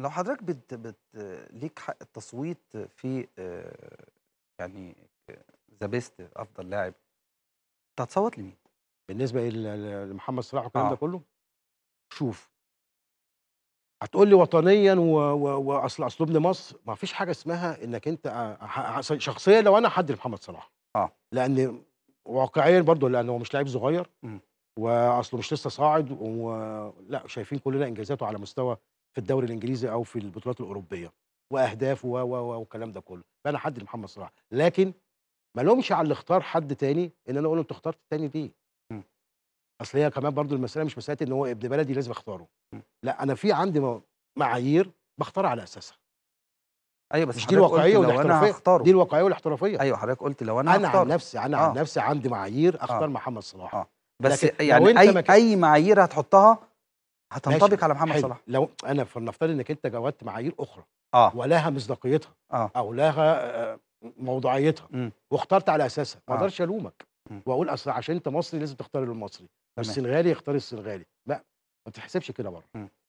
لو حضرتك بت بت ليك حق التصويت في آه، يعني آه، ذا بيست افضل لاعب هتصوت لمين؟ بالنسبه لمحمد صلاح والكلام ده آه. كله شوف هتقول لي وطنيا واصل اصل ابن مصر ما فيش حاجه اسمها انك انت شخصيا لو انا حد محمد صلاح اه لان واقعيا برضه لان هو مش لاعب صغير واصله مش لسه صاعد ولا شايفين كلنا انجازاته على مستوى في الدوري الانجليزي او في البطولات الاوروبيه واهداف و و والكلام ده كله فانا حد محمد صلاح لكن ما لومش على اللي اختار حد تاني ان انا اقول له انت اخترت التاني دي اصل هي كمان برضو المساله مش مساله ان هو ابن بلدي لازم اختاره لا انا في عندي معايير بختار على اساسها ايوه بس مش دي الواقعيه والاحترافيه دي الواقعيه والاحترافيه ايوه حضرتك قلت لو انا انا عن نفسي انا آه. عن نفسي عندي معايير آه. اختار آه. محمد صلاح آه. بس يعني اي اي معايير هتحطها هتنطبق على محمد حلو. صلاح لو انا فلنفترض انك انت جاوبت معايير اخرى اه ولها مصداقيتها آه. او لها آه، موضوعيتها م. واخترت على اساسها ما آه. اقدرش آه. الومك واقول اصل عشان انت مصري لازم تختار المصري والسنغالي يختار السنغالي لا ما تحسبش كده بره